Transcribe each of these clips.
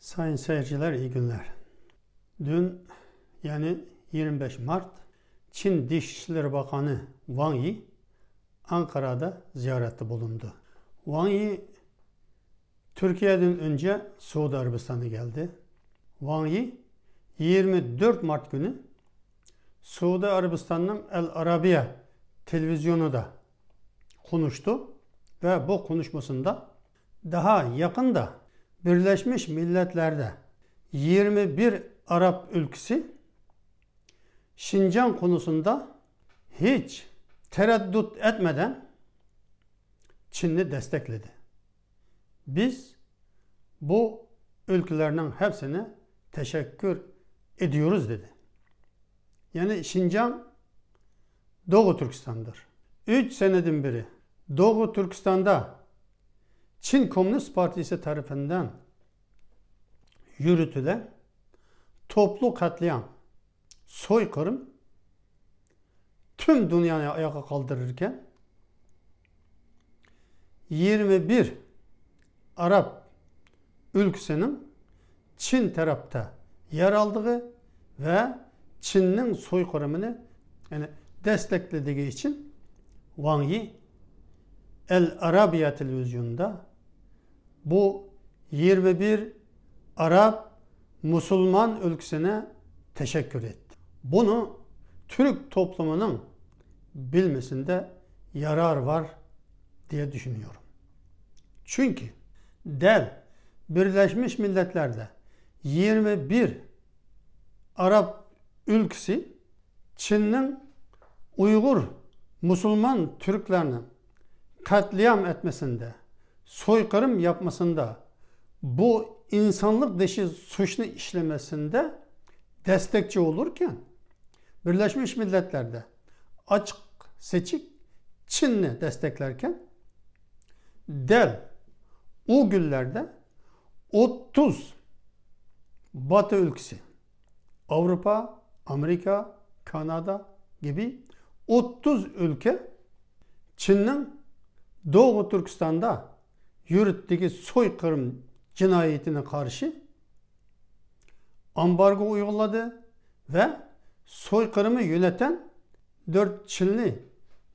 Sayın seyirciler iyi günler. Dün yani 25 Mart Çin Dışişleri Bakanı Wang Yi Ankara'da ziyarette bulundu. Wang Yi Türkiye'den önce Suudi Arabistan'a geldi. Wang Yi 24 Mart günü Suudi Arabistan'ın El Arabiya televizyonu da konuştu ve bu konuşmasında daha yakında Birleşmiş Milletler'de 21 Arap ülkesi Şincan konusunda hiç tereddüt etmeden Çin'i destekledi. Biz bu ülkelerinin hepsine teşekkür ediyoruz dedi. Yani Şincan Doğu Türkistan'dır. 3 senedin biri Doğu Türkistan'da Çin Komünist Partisi tarafından yürütülen toplu katliam, soykırım tüm dünyayı ayağa kaldırırken 21 Arap ülkesinin Çin tarafta yer aldığı ve Çin'in soykırımını yani desteklediği için Wang Yi El Arabiya televizyonunda bu 21 Arap Müslüman ülkesine teşekkür etti. Bunu Türk toplumunun bilmesinde yarar var diye düşünüyorum. Çünkü Dev Birleşmiş Milletler'de 21 Arap ülkesi Çin'in Uygur Müslüman Türklerini katliam etmesinde soykırım yapmasında, bu insanlık dışı suçlu işlemesinde destekçi olurken Birleşmiş Milletler'de açık seçik Çin'le desteklerken Del o günlerde 30 Batı ülkesi Avrupa, Amerika, Kanada gibi 30 ülke Çin'in Doğu Türkistan'da yurttaki soykırım cinayetine karşı ambargo uyguladı ve soykırımı yöneten dört Çinli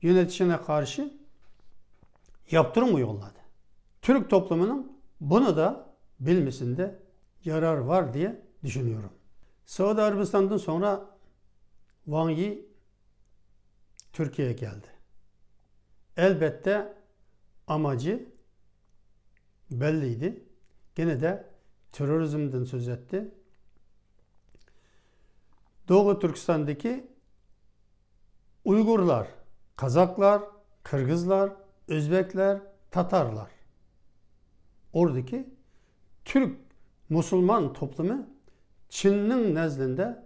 yöneticine karşı yaptırım uyguladı. Türk toplumunun bunu da bilmesinde yarar var diye düşünüyorum. Suudi Arabistan'dan sonra Wang Yi Türkiye'ye geldi. Elbette amacı belliydi. Gene de terörizmden söz etti. Doğu Türkistan'daki Uygurlar, Kazaklar, Kırgızlar, Özbekler, Tatarlar. Oradaki Türk Müslüman toplumu Çin'in nezdinde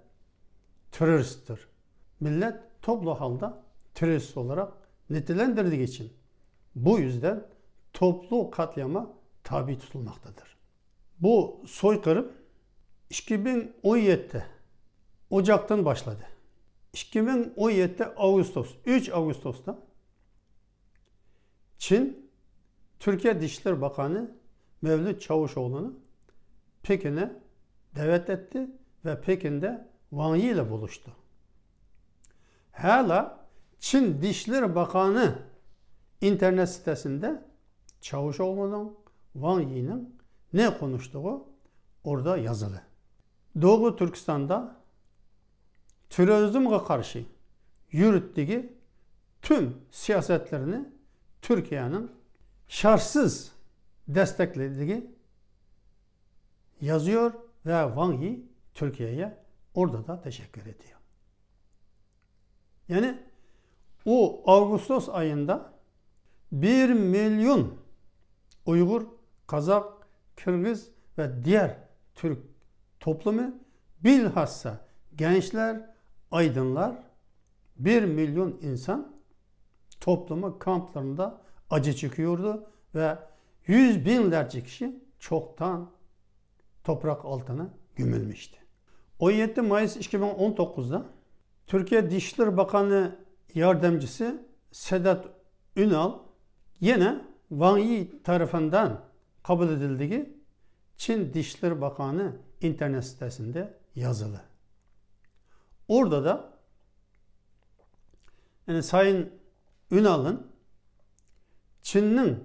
teröristtir. Millet toplu halde terörist olarak nitelendirdiği için. Bu yüzden toplu katliama tabi tutulmaktadır. Bu soykırım 2017'te Ocak'tan başladı. 2017'te Ağustos, 3 Ağustos'ta Çin, Türkiye Dışişleri Bakanı Mevlüt Çavuşoğlu'nu Pekin'e davet etti ve Pekin'de Wang Yi ile buluştu. Hala Çin Dışişleri Bakanı internet sitesinde Çavuşoğlu'nun Wang Yi'nin ne konuştuğu orada yazılı. Doğu Türkistan'da terörizme karşı yürüttüğü tüm siyasetlerini Türkiye'nin şartsız desteklediği yazıyor ve Wang Yi Türkiye'ye orada da teşekkür ediyor. Yani o Ağustos ayında 1 milyon Uygur Kazak, Kırgız ve diğer Türk toplumu bilhassa gençler, aydınlar, 1 milyon insan toplumu kamplarında acı çıkıyordu ve yüz binlerce kişi çoktan toprak altına gömülmüştü. 17 Mayıs 2019'da Türkiye Dışişleri Bakanı Yardımcısı Sedat Ünal yine Van Yi tarafından kabul edildiği Çin Dişleri Bakanı internet sitesinde yazılı. Orada da yani Sayın Ünal'ın Çin'in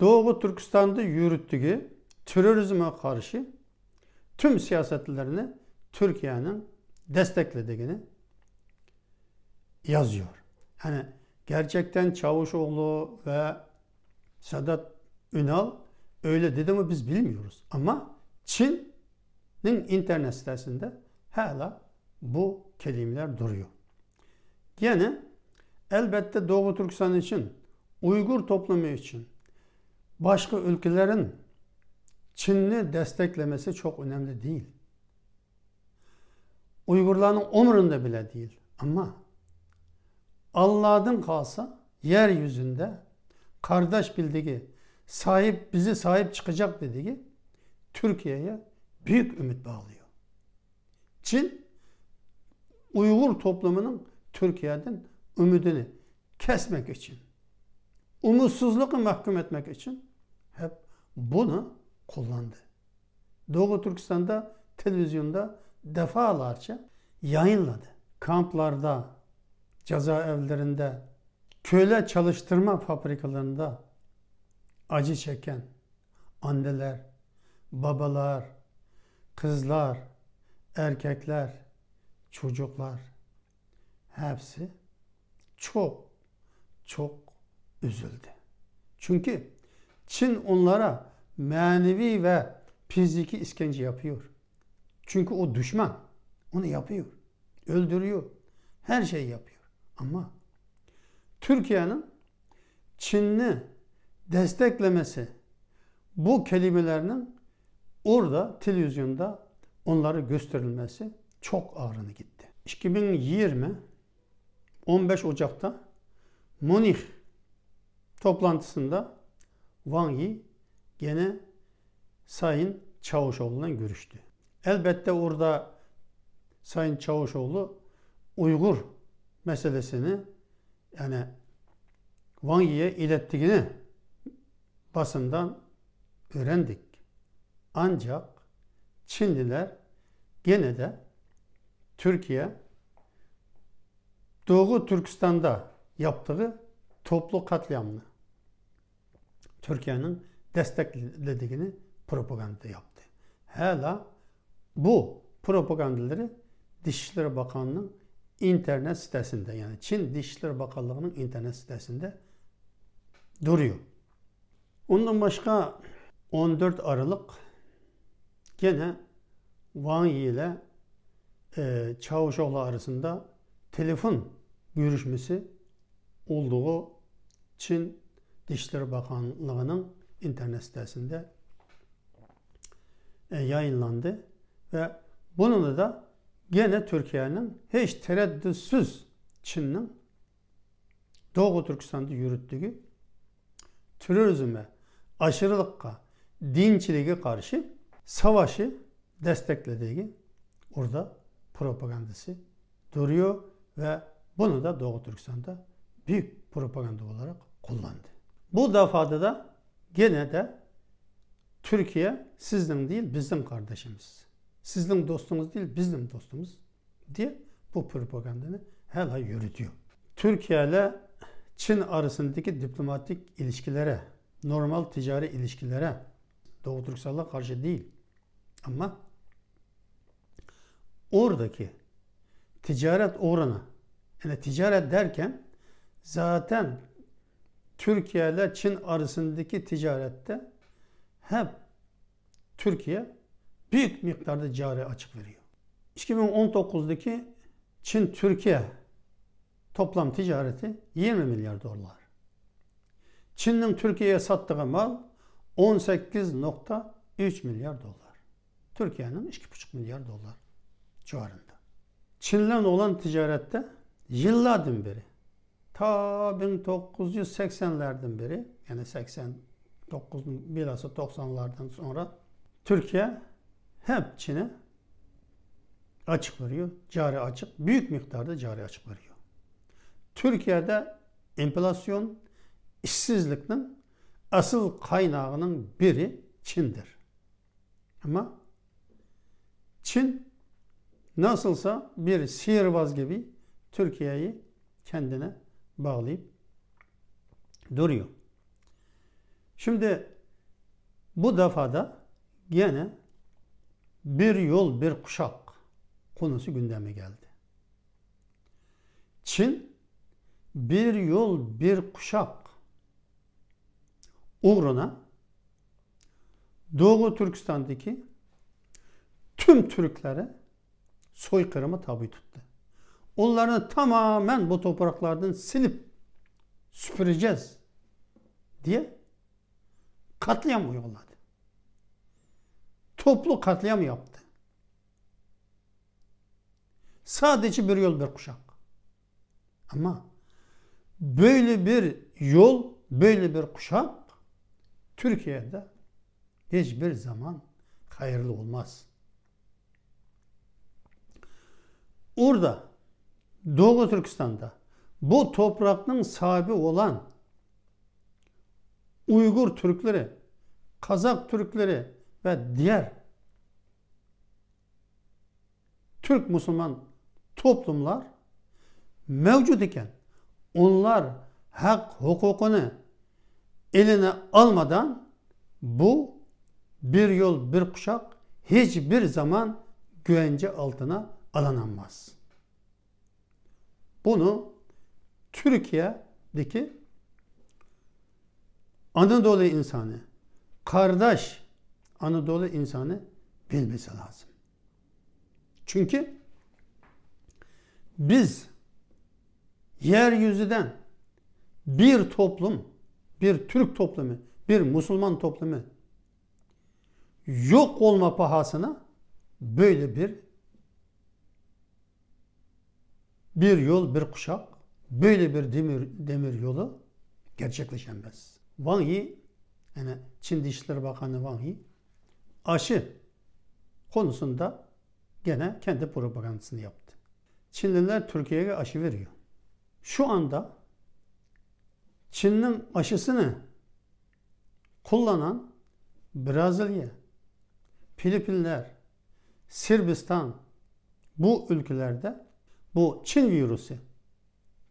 Doğu Türkistan'da yürüttüğü terörizme karşı tüm siyasetlerini Türkiye'nin desteklediğini yazıyor. Yani gerçekten Çavuşoğlu ve Sedat Ünal öyle dedi mi biz bilmiyoruz. Ama Çin'in internet sitesinde hala bu kelimeler duruyor. Yine elbette Doğu Türkistan için, Uygur toplumu için başka ülkelerin Çin'i desteklemesi çok önemli değil. Uygurların umurunda bile değil. Ama Allah'ın kalsa yeryüzünde kardeş bildiği sahip bizi sahip çıkacak dediği Türkiye'ye büyük ümit bağlıyor. Çin Uygur toplumunun Türkiye'den ümidini kesmek için, umutsuzluğu mahkum etmek için hep bunu kullandı. Doğu Türkistan'da televizyonda defalarca yayınladı. Kamplarda, cezaevlerinde, köle çalıştırma fabrikalarında acı çeken anneler, babalar, kızlar, erkekler, çocuklar hepsi çok çok üzüldü. Çünkü Çin onlara manevi ve fiziki işkence yapıyor. Çünkü o düşman onu yapıyor. Öldürüyor. Her şeyi yapıyor. Ama Türkiye'nin Çinli desteklemesi bu kelimelerinin orada televizyonda onları gösterilmesi çok ağrını gitti. 2020 15 Ocak'ta Münih toplantısında Wang Yi gene Sayın Çavuşoğlu'na görüştü. Elbette orada Sayın Çavuşoğlu Uygur meselesini yani Wang Yi'ye ilettiğini basından öğrendik. Ancak Çinliler gene de Türkiye Doğu Türkistan'da yaptığı toplu katliamını Türkiye'nin desteklediğini propaganda yaptı. Hala bu propagandaları Dışişleri Bakanlığı'nın internet sitesinde yani Çin Dışişleri Bakanlığı'nın internet sitesinde duruyor. Ondan başka 14 Aralık gene Wang Yi ile e, Çavuşoğlu arasında telefon görüşmesi olduğu Çin Dışişleri Bakanlığı'nın internet sitesinde e, yayınlandı ve bununla da gene Türkiye'nin hiç tereddütsüz Çin'in Doğu Türkistan'da yürüttüğü turizme aşırılıkka, dinçiliğe karşı savaşı desteklediği orada propagandası duruyor ve bunu da Doğu Türkistan'da büyük propaganda olarak kullandı. Bu defada da gene de Türkiye sizden değil bizim kardeşimiz. Sizden dostumuz değil bizim dostumuz diye bu propagandanı hala yürütüyor. Türkiye ile Çin arasındaki diplomatik ilişkilere normal ticari ilişkilere Doğu Türkcell'e karşı değil. Ama oradaki ticaret oranı yani ticaret derken zaten Türkiye ile Çin arasındaki ticarette hep Türkiye büyük miktarda cari açık veriyor. 2019'daki Çin-Türkiye toplam ticareti 20 milyar dolar. Çin'in Türkiye'ye sattığı mal 18.3 milyar dolar. Türkiye'nin 2,5 milyar dolar civarında. Çin'le olan ticarette yıllardan beri ta 1980'lerden beri yani 89 bilhassa 90'lardan sonra Türkiye hep Çin'e açık veriyor. Cari açık. Büyük miktarda cari açık veriyor. Türkiye'de enflasyon işsizliknin asıl kaynağının biri Çin'dir. Ama Çin nasılsa bir sihirbaz gibi Türkiye'yi kendine bağlayıp duruyor. Şimdi bu defada gene bir yol bir kuşak konusu gündeme geldi. Çin bir yol bir kuşak uğruna Doğu Türkistan'daki tüm Türklere soykırımı tabi tuttu. Onları tamamen bu topraklardan silip süpüreceğiz diye katliam uyguladı. Toplu katliam yaptı. Sadece bir yol bir kuşak. Ama böyle bir yol, böyle bir kuşak Türkiye'de hiçbir zaman hayırlı olmaz. Orada Doğu Türkistan'da bu toprakların sahibi olan Uygur Türkleri, Kazak Türkleri ve diğer Türk Müslüman toplumlar mevcut iken onlar hak hukukunu eline almadan bu bir yol bir kuşak hiçbir zaman güvence altına alınamaz. Bunu Türkiye'deki Anadolu insanı, kardeş Anadolu insanı bilmesi lazım. Çünkü biz yeryüzüden bir toplum bir Türk toplumu, bir Müslüman toplumu yok olma pahasına böyle bir bir yol, bir kuşak, böyle bir demir, demir yolu gerçekleşemez. Wang Yi, yani Çin Dışişleri Bakanı Wang Yi, aşı konusunda gene kendi propagandasını yaptı. Çinliler Türkiye'ye aşı veriyor. Şu anda Çin'in aşısını kullanan Brezilya, Filipinler, Sırbistan bu ülkelerde bu Çin virüsü,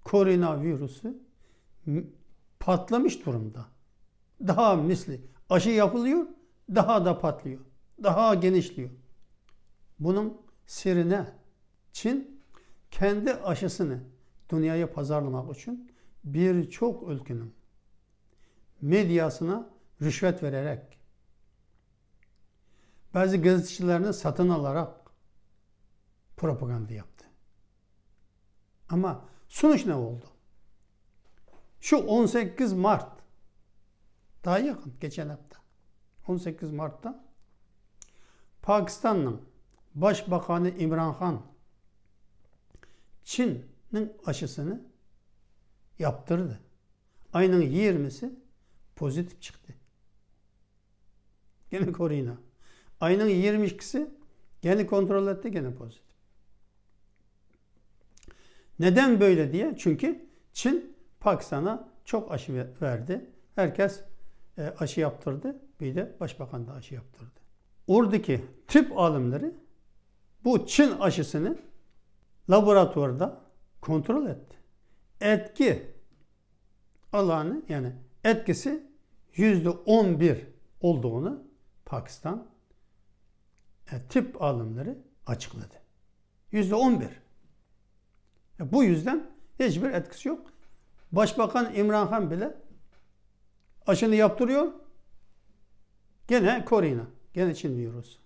korona virüsü patlamış durumda. Daha misli aşı yapılıyor, daha da patlıyor, daha genişliyor. Bunun sırrı ne? Çin kendi aşısını dünyaya pazarlamak için birçok ülkenin medyasına rüşvet vererek, bazı gazetecilerini satın alarak propaganda yaptı. Ama sonuç ne oldu? Şu 18 Mart, daha yakın geçen hafta, 18 Mart'ta Pakistan'ın Başbakanı İmran Khan Çin'in aşısını yaptırdı. Ayının 20'si pozitif çıktı. Gene korina. Ayının 22'si gene kontrol etti gene pozitif. Neden böyle diye? Çünkü Çin Pakistan'a çok aşı verdi. Herkes e, aşı yaptırdı. Bir de başbakan da aşı yaptırdı. Oradaki tip alımları bu Çin aşısını laboratuvarda kontrol etti etki alanı yani etkisi yüzde on bir olduğunu Pakistan e, tip alımları açıkladı. Yüzde on bir. E, bu yüzden hiçbir etkisi yok. Başbakan İmran Han bile aşını yaptırıyor. Gene korina. Gene Çin virüsü.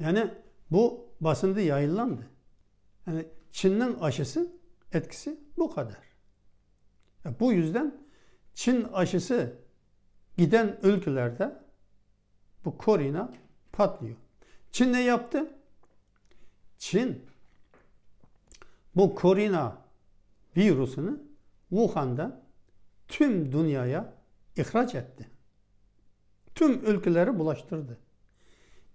Yani bu basında yayınlandı. Yani Çin'in aşısı etkisi bu kadar. Bu yüzden Çin aşısı giden ülkelerde bu korina patlıyor. Çin ne yaptı? Çin bu korina virüsünü Wuhan'dan tüm dünyaya ihraç etti. Tüm ülkeleri bulaştırdı.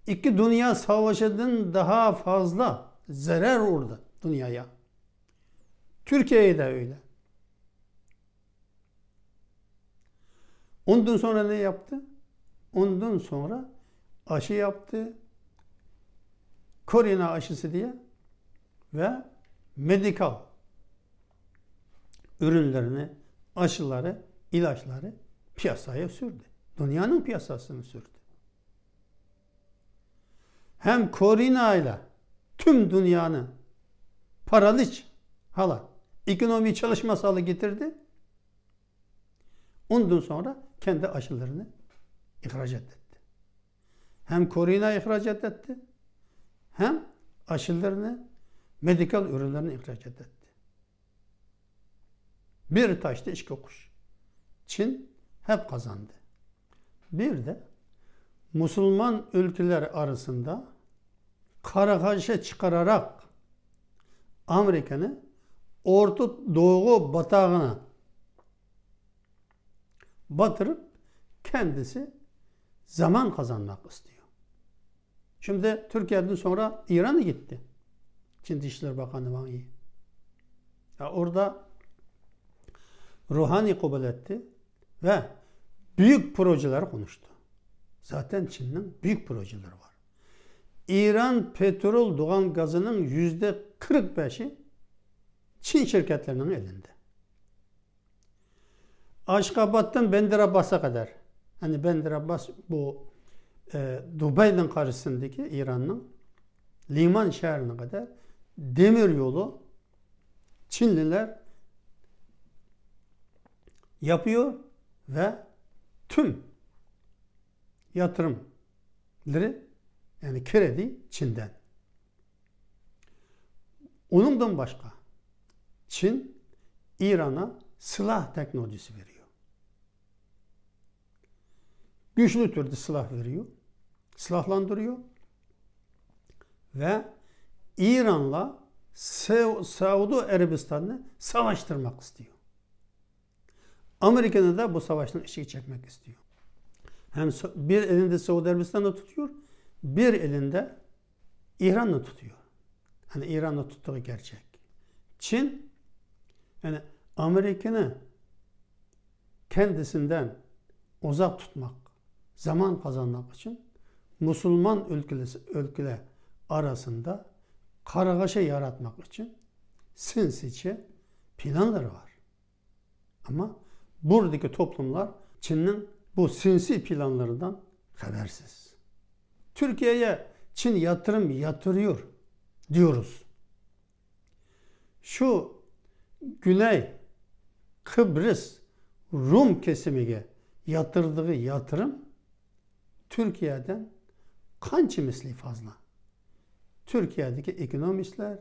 İki dünya savaşından daha fazla zarar vurdu dünyaya. Türkiye'ye de öyle. Ondan sonra ne yaptı? Ondan sonra aşı yaptı. Korina aşısı diye ve medikal ürünlerini, aşıları, ilaçları piyasaya sürdü. Dünyanın piyasasını sürdü. Hem Korina ile tüm dünyanın paralıç hala ekonomi çalışma salı getirdi. Ondan sonra kendi aşılarını ihraç etti. Hem korina ihraç etti hem aşılarını, medikal ürünlerini ihraç etti. Bir taşta iş kokuş. Çin hep kazandı. Bir de Müslüman ülkeler arasında karagaşa çıkararak Amerika'nı Orta Doğu batağına batırıp kendisi zaman kazanmak istiyor. Şimdi Türkiye'den sonra İran'a gitti. Çin Dışişleri Bakanı Wang Yi. Ya orada ruhani kabul etti ve büyük projeler konuştu. Zaten Çin'in büyük projeleri var. İran petrol doğal gazının yüzde 45'i Çin şirketlerinin elinde. Aşkabat'tan Bender Abbas'a kadar. Hani Bender Abbas bu e, Dubai'nin karşısındaki İran'ın liman şehrine kadar demir yolu Çinliler yapıyor ve tüm yatırımları yani kredi Çin'den. Onundan başka Çin İran'a silah teknolojisi veriyor. güçlü türde silah veriyor. Silahlandırıyor. Ve İran'la Suudi Arabistan'ı savaştırmak istiyor. Amerika'da da bu savaştan eşiği çekmek istiyor. Hem bir elinde Suudi Arabistan'ı tutuyor, bir elinde İran'ı tutuyor. Hani İran'ı tuttuğu gerçek. Çin yani Amerika'nı kendisinden uzak tutmak zaman kazanmak için Müslüman ülkeler, ülkeler arasında kargaşa yaratmak için sinsice planları var. Ama buradaki toplumlar Çin'in bu sinsi planlarından habersiz. Türkiye'ye Çin yatırım yatırıyor diyoruz. Şu Güney Kıbrıs Rum kesimine yatırdığı yatırım Türkiye'den kançı misli fazla. Türkiye'deki ekonomistler,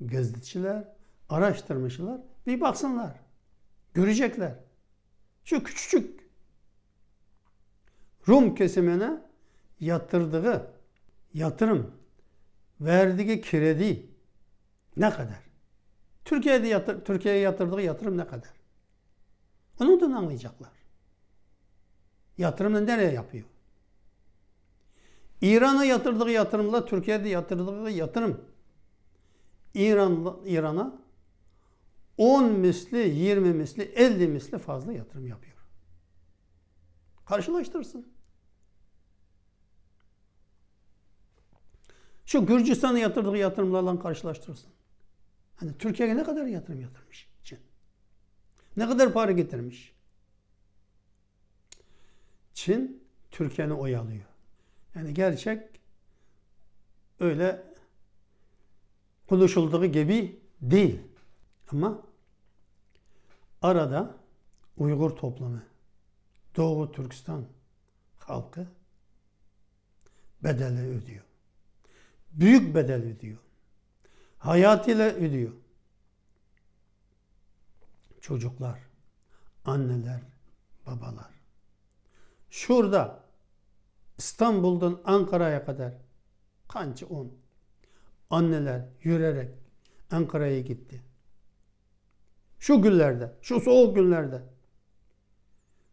gazeteciler, araştırmışlar. Bir baksınlar. Görecekler. Şu küçücük Rum kesimine yatırdığı yatırım, verdiği kredi ne kadar? Türkiye'de yatır, Türkiye'ye yatırdığı yatırım ne kadar? Onu da anlayacaklar. Yatırımını nereye yapıyor? İran'a yatırdığı yatırımla Türkiye'de yatırdığı yatırım İran İran'a 10 misli, 20 misli, 50 misli fazla yatırım yapıyor. Karşılaştırsın. Şu Gürcistan'a yatırdığı yatırımlarla karşılaştırsın. Hani Türkiye'ye ne kadar yatırım yatırmış Çin? Ne kadar para getirmiş? Çin Türkiye'ni oyalıyor. Yani gerçek öyle konuşulduğu gibi değil. Ama arada Uygur toplumu, Doğu Türkistan halkı bedeli ödüyor. Büyük bedel ödüyor. Hayatıyla ödüyor. Çocuklar, anneler, babalar. Şurada İstanbul'dan Ankara'ya kadar kaç on. Anneler yürüyerek Ankara'ya gitti. Şu günlerde, şu soğuk günlerde.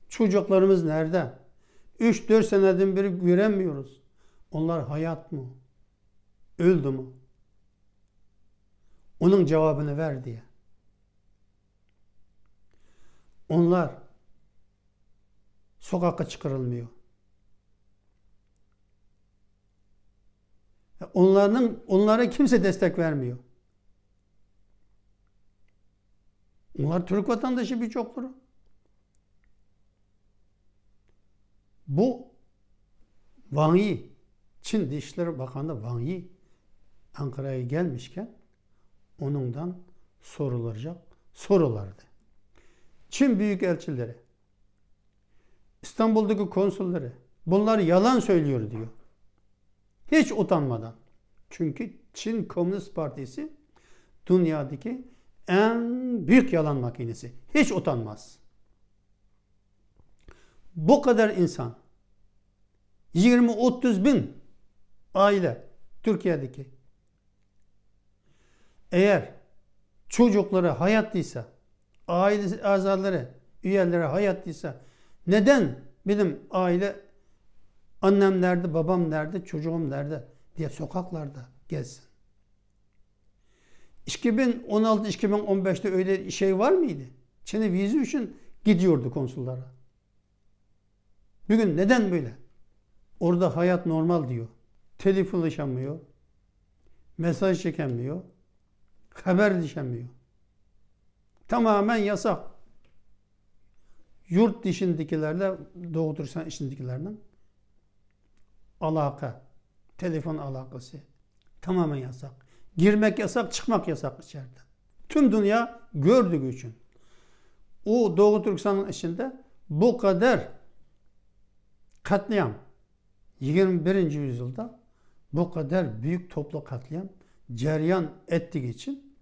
Çocuklarımız nerede? 3-4 seneden beri göremiyoruz. Onlar hayat mı? Öldü mü? Onun cevabını ver diye. Onlar sokakta çıkarılmıyor. Onların onlara kimse destek vermiyor. Onlar Türk vatandaşı birçokları. Bu Wang Yi, Çin Dışişleri Bakanı Wang Yi Ankara'ya gelmişken onundan sorulacak sorulardı. Çin büyükelçileri, İstanbul'daki konsulları bunlar yalan söylüyor diyor. Hiç utanmadan. Çünkü Çin Komünist Partisi dünyadaki en büyük yalan makinesi. Hiç utanmaz. Bu kadar insan 20-30 bin aile Türkiye'deki eğer çocukları hayatlıysa, aile azaları, üyeleri hayatlıysa neden bizim aile Annem nerede, babam nerede, çocuğum nerede diye sokaklarda gezsin. 2016-2015'te öyle şey var mıydı? Çene vize için gidiyordu konsullara. Bugün neden böyle? Orada hayat normal diyor. Telefon Telefonlaşamıyor. Mesaj çekemiyor. Haberleşemiyor. Tamamen yasak. Yurt dışındakilerle, doğu Türkistan içindekilerden alaka, telefon alakası tamamen yasak. Girmek yasak, çıkmak yasak içeride. Tüm dünya gördüğü için. O Doğu Türkistan'ın içinde bu kadar katliam 21. yüzyılda bu kadar büyük toplu katliam ceryan ettiği için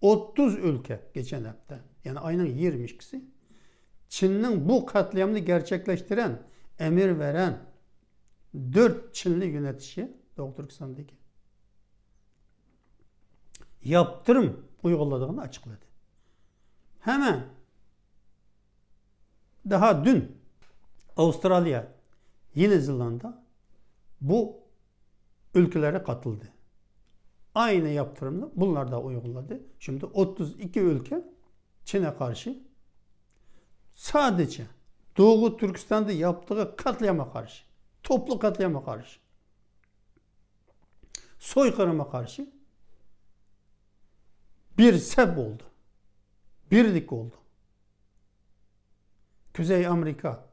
30 ülke geçen hafta yani 20 22'si Çin'in bu katliamını gerçekleştiren, emir veren, 4 Çinli yönetici Doğu Türkistan'daki yaptırım uyguladığını açıkladı. Hemen daha dün Avustralya, Yeni Zelanda bu ülkelere katıldı. Aynı yaptırımı bunlar da uyguladı. Şimdi 32 ülke Çin'e karşı sadece Doğu Türkistan'da yaptığı katliama karşı Toplu katliama karşı. Soykırıma karşı bir seb oldu. Birlik oldu. Kuzey Amerika,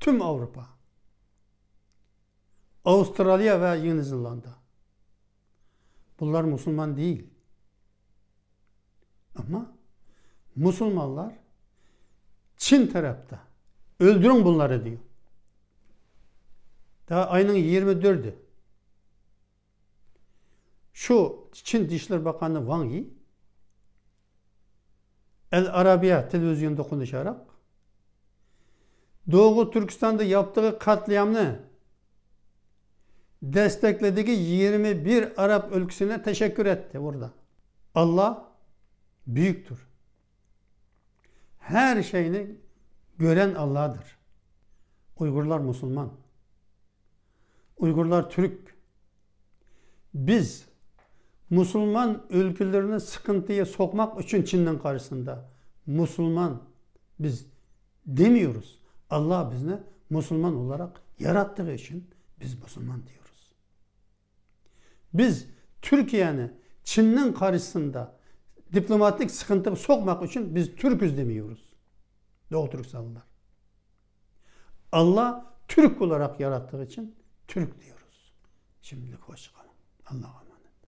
tüm Avrupa, Avustralya ve Yeni Zelanda. Bunlar Müslüman değil. Ama Müslümanlar Çin tarafta öldürün bunları diyor. Daha ayının 24'ü. Şu Çin Dışişleri Bakanı Wang Yi El Arabiya televizyonda konuşarak Doğu Türkistan'da yaptığı katliamını desteklediği 21 Arap ülkesine teşekkür etti burada. Allah büyüktür. Her şeyini gören Allah'dır. Uygurlar Müslüman. Uygurlar Türk. Biz Müslüman ülkelerini sıkıntıya sokmak için Çin'den karşısında Müslüman biz demiyoruz. Allah bizne Müslüman olarak yarattığı için biz Müslüman diyoruz. Biz Türkiye'ni Çin'in karşısında diplomatik sıkıntı sokmak için biz Türküz demiyoruz. Doğu Türk Türksallar. Allah Türk olarak yarattığı için Türk diyoruz. Şimdilik kalın. Allah'a